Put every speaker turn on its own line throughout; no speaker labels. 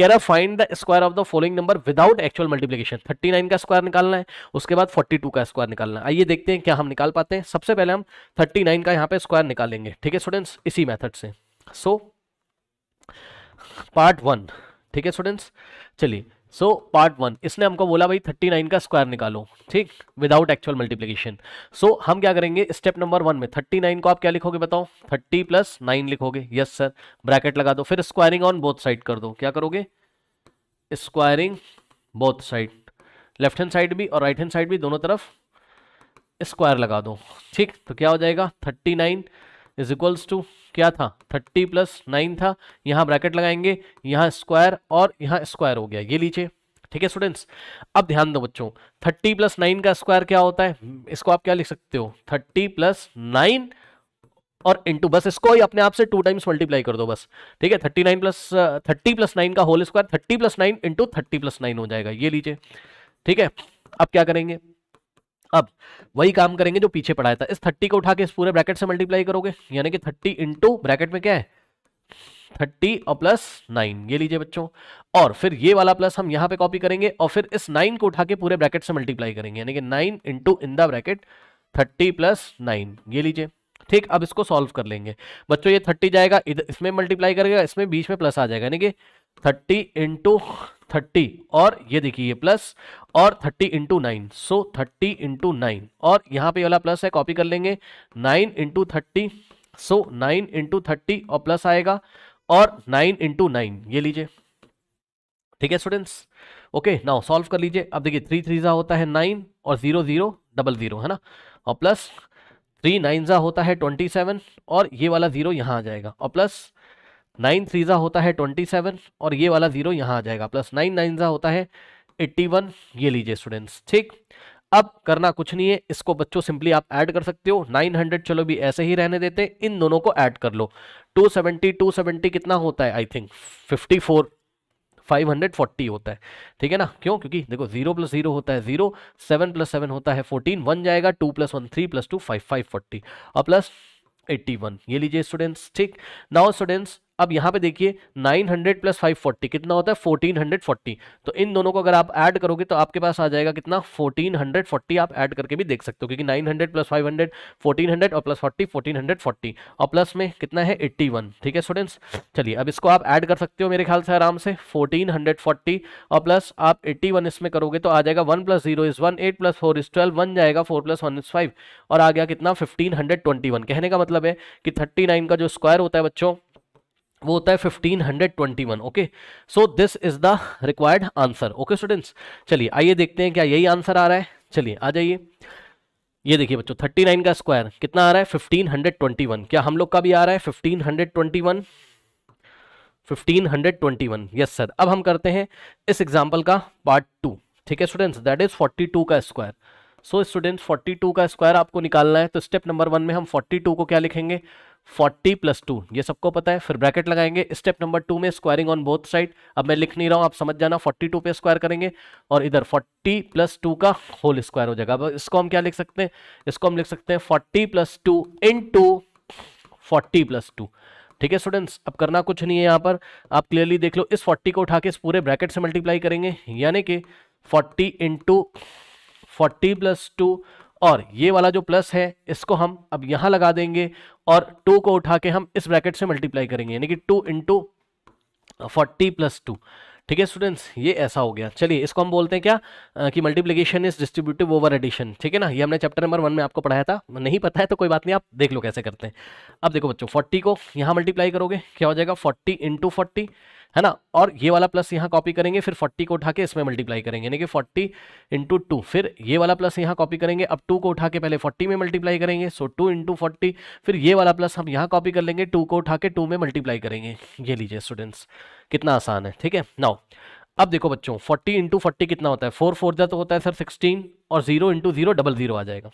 कह रहा find the square of the following number without actual multiplication 39 का square निकालना है उसके बाद 42 का स्क्वायर निकालना है आइए देखते हैं क्या हम निकाल पाते हैं सबसे पहले हम 39 का यहाँ पे स्क्वायर निकालेंगे ठीक है स्टूडेंट्स इसी मेथड से सो पार्ट वन ठीक है स्टूडेंट्स चलिए सो पार्ट वन इसने हमको बोला भाई थर्टी नाइन का स्क्वायर निकालो ठीक विदाउट एक्चुअल मल्टीप्लीकेशन सो हम क्या करेंगे स्टेप नंबर वन में थर्टी नाइन को आप क्या लिखोगे बताओ थर्टी प्लस नाइन लिखोगे यस सर ब्रैकेट लगा दो फिर स्क्वायरिंग ऑन बोथ साइड कर दो क्या करोगे squaring both side left hand side भी और राइट हैंड साइड भी दोनों तरफ स्क्वायर लगा दो ठीक तो क्या हो जाएगा thirty nine is equals to क्या था थर्टी प्लस नाइन था यहाँ ब्रैकेट लगाएंगे यहाँ स्क्वायर और यहाँ स्क्वायर हो गया ये लीजिए ठीक है स्टूडेंट्स अब ध्यान दो बच्चों थर्टी प्लस नाइन का स्क्वायर क्या होता है इसको आप क्या लिख सकते हो थर्टी प्लस नाइन और इंटू बस इसको ही अपने आप से टू टाइम्स मल्टीप्लाई कर दो बस ठीक है thirty nine plus thirty plus nine का whole square thirty plus nine into thirty plus nine हो जाएगा ये लीजिए ठीक है अब क्या करेंगे अब वही काम करेंगे जो पीछे पढ़ाया था इस थर्टी को उठा के इस पूरे ब्रैकेट से मल्टीप्लाई करोगे यानी कि थर्टी इंटू ब्रैकेट में क्या है थर्टी और प्लस नाइन ये लीजिए बच्चों और फिर ये वाला प्लस हम यहां पे कॉपी करेंगे और फिर इस नाइन को उठा के पूरे ब्रैकेट से मल्टीप्लाई करेंगे यानी कि nine into in the bracket thirty plus nine ये लीजिए ठीक अब इसको सॉल्व कर लेंगे बच्चों ये थर्टी जाएगा इसमें मल्टीप्लाई करेगा इसमें बीच में प्लस आ जाएगा यानी कि थर्टी इंटू थर्टी और ये देखिए ये प्लस और thirty into nine so thirty into nine और यहाँ पे वाला प्लस है कॉपी कर लेंगे nine into thirty so nine into thirty और प्लस आएगा और नाइन इंटू नाइन ये लीजिए ठीक है स्टूडेंट्स ओके नाउ सॉल्व कर लीजिए अब देखिए थ्री थ्री ज़ा होता है नाइन और ज़ीरो ज़ीरो डबल ज़ीरो है ना और प्लस थ्री नाइन ज़ा होता है ट्वेंटी सेवन और ये वाला ज़ीरो यहाँ आ जाएगा और प्लस नाइन थ्रीज़ा होता है ट्वेंटी सेवन और ये वाला जीरो यहाँ आ जाएगा प्लस नाइन नाइनज़ा होता है एट्टी वन ये लीजिए स्टूडेंट्स ठीक अब करना कुछ नहीं है इसको बच्चों सिंपली आप ऐड कर सकते हो 900 चलो भी ऐसे ही रहने देते इन दोनों को ऐड कर लो 270 270 कितना होता है आई थिंक 54 540 होता है ठीक है ना क्यों क्योंकि देखो 0 प्लस जीरो होता है 0 7 प्लस सेवन होता है 14 1 जाएगा 2 plus one three plus two five five forty और प्लस एट्टी वन ये लीजिए स्टूडेंट्स ठीक नाउ स्टूडेंट्स अब यहाँ पे देखिए 900 प्लस फाइव कितना होता है 1440 तो इन दोनों को अगर आप ऐड करोगे तो आपके पास आ जाएगा कितना 1440 आप ऐड करके भी देख सकते हो क्योंकि 900 प्लस फाइव हंड्रेड और प्लस 40 1440 और प्लस में कितना है 81 ठीक है स्टूडेंट्स चलिए अब इसको आप ऐड कर सकते हो मेरे ख्याल से आराम से 1440 और प्लस आप 81 इसमें करोगे तो आ जाएगा one plus zero is one eight plus four is twelve one जाएगा four plus one is five और आ गया कितना वन कहने का मतलब है कि नाइन का जो स्क्वायर होता है बच्चों वो होता है fifteen hundred twenty one okay so this is the required answer okay students चलिए आइए देखते हैं क्या यही आंसर आ रहा है चलिए आ जाइए ये देखिए बच्चों थर्टी नाइन का स्क्वायर कितना आ रहा है फिफ्टीन हंड्रेड ट्वेंटी वन क्या हम लोग का भी आ रहा है fifteen hundred twenty one fifteen hundred twenty one yes sir अब हम करते हैं इस एग्जाम्पल का पार्ट टू ठीक है students that is forty two का square so students forty two का स्क्वायर आपको निकालना है तो स्टेप नंबर वन में हम फोर्टी टू को क्या लिखेंगे फोर्टी प्लस टू ये सबको पता है फिर ब्रैकेट लगाएंगे स्टेप नंबर टू में स्क्वायरिंग ऑन बोथ साइड अब मैं लिख नहीं रहा हूं आप समझ जाना फोर्टी टू पे स्क्वायर करेंगे और इधर फोर्टी प्लस टू का होल स्क्वायर हो जाएगा अब इसको हम क्या लिख सकते हैं इसको हम लिख सकते हैं forty plus two into forty plus two ठीक है स्टूडेंट्स अब करना कुछ नहीं है यहाँ पर आप क्लियरली देख लो इस फोर्टी को उठा के इस पूरे ब्रैकेट से मल्टीप्लाई करेंगे यानी कि forty into forty plus two और ये वाला जो प्लस है इसको हम अब यहां लगा देंगे और टू को उठा के हम इस ब्रैकेट से मल्टीप्लाई करेंगे यानी कि two into forty plus two ठीक है स्टूडेंट्स ये ऐसा हो गया चलिए इसको हम बोलते हैं क्या आ, कि multiplication is distributive over addition ठीक है ना ये हमने चैप्टर नंबर वन में आपको पढ़ाया था नहीं पता है तो कोई बात नहीं आप देख लो कैसे करते हैं अब देखो बच्चों फोर्टी को यहाँ मल्टीप्लाई करोगे क्या हो जाएगा फोर्टी इंटू फोर्टी है ना और ये वाला प्लस यहाँ कॉपी करेंगे फिर 40 को उठा के इसमें मल्टीप्लाई करेंगे यानी कि 40 इंटू टू फिर ये वाला प्लस यहाँ कॉपी करेंगे अब 2 को उठा के पहले 40 में मल्टीप्लाई करेंगे सो 2 इंटू फोर्टी फिर ये वाला प्लस हम यहाँ कॉपी कर लेंगे 2 को उठा के 2 में मल्टीप्लाई करेंगे ये लीजिए स्टूडेंट्स कितना आसान है ठीक है नाउ अब देखो बच्चों फोर्टी इंटू फोर्टी कितना होता है फोर फोर तो होता है सर सिक्सटीन और zero into zero double zero आ जाएगा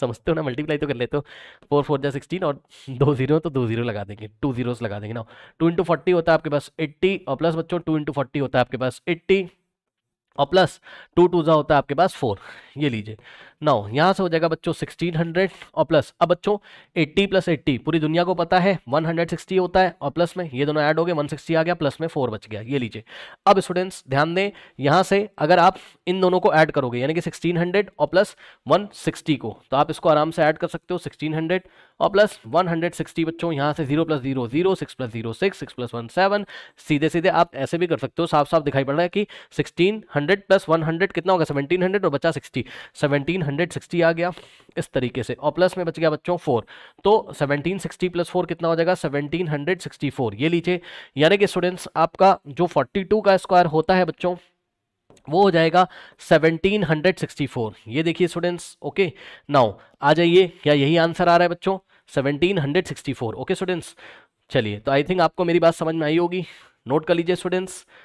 समझते हो ना मल्टीप्लाई तो कर लेते हो फोर फोर जा सिक्सटीन और दो जीरो तो दो जीरो लगा देंगे टू जीरोस लगा देंगे ना टू इंटू फोर्टी होता है आपके पास एट्टी और प्लस बच्चों टू इंटू फोर्टी होता है आपके पास एट्टी और प्लस टू टू जो होता है आपके पास फोर ये लीजिए नौ यहाँ से हो जाएगा बच्चों 1600 और प्लस अब बच्चों 80 प्लस 80 पूरी दुनिया को पता है 160 होता है और प्लस में ये दोनों ऐड हो गए 160 आ गया प्लस में फोर बच गया ये लीजिए अब स्टूडेंट्स ध्यान दें यहाँ से अगर आप इन दोनों को ऐड करोगे यानी कि 1600 और प्लस 160 को तो आप इसको आराम से ऐड कर सकते हो 1600 और प्लस 160 बच्चों यहाँ से zero plus zero zero six plus zero six six plus one seven सीधे सीधे आप ऐसे भी कर सकते हो साफ साफ दिखाई पड़ रहा है कि 1600 प्लस 100 कितना होगा 1700 और बच्चा सिक्सटी सेवनटीन 160 आ गया इस तरीके से और प्लस में बच गया बच्चों फोर तो 1760 प्लस फोर कितना हो जाएगा 1764 ये लीजिए यानी कि स्टूडेंट्स आपका जो 42 का स्क्वायर होता है बच्चों वो हो जाएगा 1764 ये देखिए स्टूडेंट्स ओके नाउ आ जाइए क्या यही आंसर आ रहा है बच्चों 1764 ओके स्टूडेंट्स चलिए तो आई थिंक आपको मेरी बात समझ में आई होगी नोट कर लीजिए स्टूडेंट्स